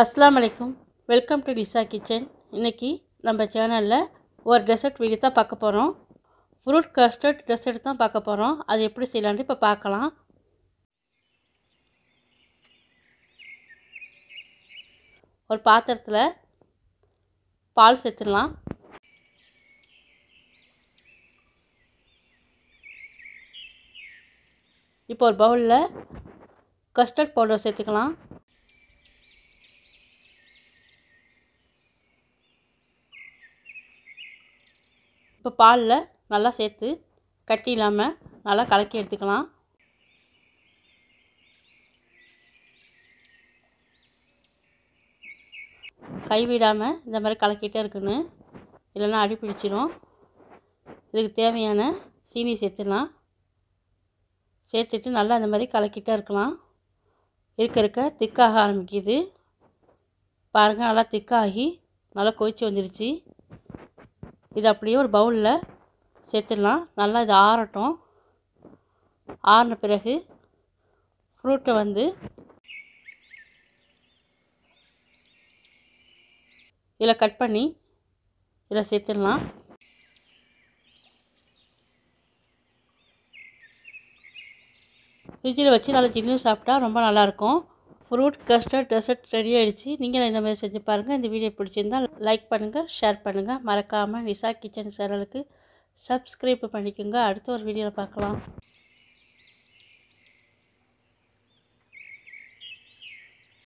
அஸ்லாம் வலைக்கும் welcome to டிசா kitchen இன்றைக்கி நம்ம சேனலில் ஒரு டெசர்ட் வீடியோ தான் பார்க்க போகிறோம் ஃப்ரூட் கஸ்டர்ட் டெசர்ட் தான் பார்க்க போகிறோம் அது எப்படி செய்யலான்னு இப்போ பார்க்கலாம் ஒரு பாத்திரத்தில் பால் சேர்த்துடலாம் இப்போ ஒரு பவுலில் கஸ்டர்ட் பவுடர் சேர்த்துக்கலாம் இப்போ பாலில் நல்லா சேர்த்து கட்டி இல்லாமல் நல்லா கலக்கி எடுத்துக்கலாம் கைவிடாமல் இந்த மாதிரி கலக்கிட்டே இருக்கணும் இல்லைன்னா அடி பிடிச்சிரும் இதுக்கு தேவையான சீனி சேர்த்துடலாம் சேர்த்துட்டு நல்லா இந்த மாதிரி கலக்கிட்டே இருக்கலாம் இருக்க இருக்க திக்காக ஆரம்பிக்குது பாருங்கள் நல்லா திக்காகி நல்லா கொதித்து வந்துடுச்சு இது அப்படியே ஒரு பவுலில் சேர்த்துடலாம் நல்லா இது ஆறட்டும் ஆறின பிறகு ஃப்ரூட்டை வந்து இதில் கட் பண்ணி இதில் சேர்த்துடலாம் ஃப்ரிட்ஜில் வச்சு நல்லா ஜில்லுன்னு சாப்பிட்டா ரொம்ப நல்லாயிருக்கும் ஃப்ரூட் கஸ்டர்ட் டெசர்ட் ரெடி ஆகிடுச்சு நீங்களும் இந்த மாதிரி செஞ்சு பாருங்கள் இந்த வீடியோ பிடிச்சிருந்தால் லைக் பண்ணுங்கள் ஷேர் பண்ணுங்கள் மறக்காமல் நிஷா கிச்சன் சேனலுக்கு சப்ஸ்கிரைப் பண்ணிக்கோங்க அடுத்த ஒரு வீடியோவில் பார்க்கலாம்